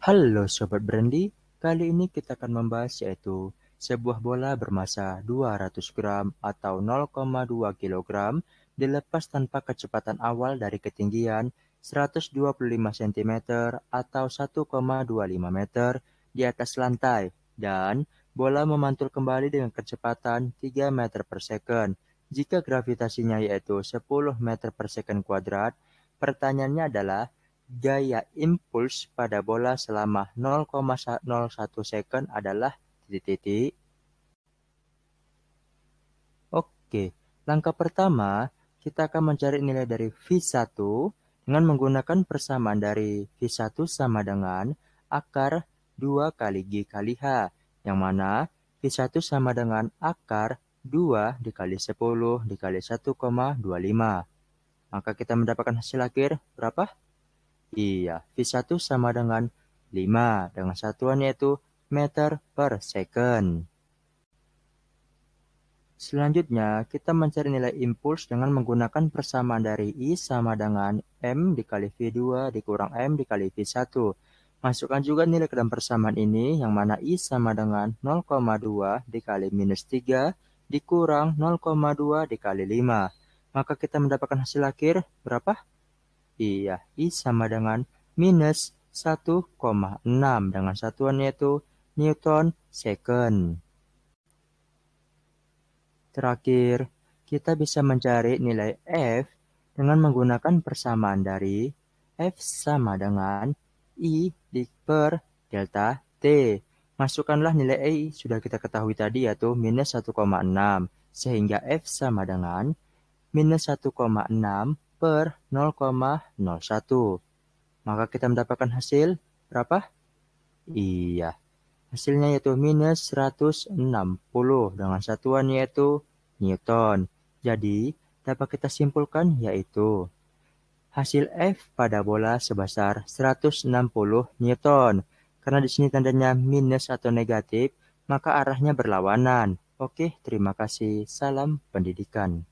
Halo Sobat Brandi, kali ini kita akan membahas yaitu sebuah bola bermassa 200 gram atau 0,2 kg dilepas tanpa kecepatan awal dari ketinggian 125 cm atau 1,25 meter di atas lantai dan bola memantul kembali dengan kecepatan 3 meter per second. Jika gravitasinya yaitu 10 meter per second kuadrat, pertanyaannya adalah gaya impuls pada bola selama 0,01 second adalah titik-titik. Oke, langkah pertama kita akan mencari nilai dari V1 dengan menggunakan persamaan dari V1 sama dengan akar 2 kali G kali H, yang mana V1 sama dengan akar 2 dikali 10 dikali 1,25. Maka kita mendapatkan hasil akhir berapa? Iya, V1 sama dengan 5 dengan satuan yaitu meter per second. Selanjutnya, kita mencari nilai impuls dengan menggunakan persamaan dari I sama dengan M dikali V2 dikurang M dikali V1. Masukkan juga nilai ke dalam persamaan ini, yang mana I sama dengan 0,2 dikali minus 3 dikurang 0,2 dikali 5. Maka kita mendapatkan hasil akhir berapa? Iya, i sama dengan minus 1,6 dengan satuan yaitu Newton second. Terakhir, kita bisa mencari nilai F dengan menggunakan persamaan dari F sama dengan I di per delta T. Masukkanlah nilai e I sudah kita ketahui tadi yaitu minus 1,6 sehingga F sama dengan minus 1,6 per 0,01. Maka kita mendapatkan hasil berapa? Iya. Hasilnya yaitu minus 160 dengan satuan yaitu Newton. Jadi, dapat kita simpulkan yaitu hasil F pada bola sebesar 160 Newton. Karena di sini tandanya minus atau negatif, maka arahnya berlawanan. Oke, terima kasih. Salam pendidikan.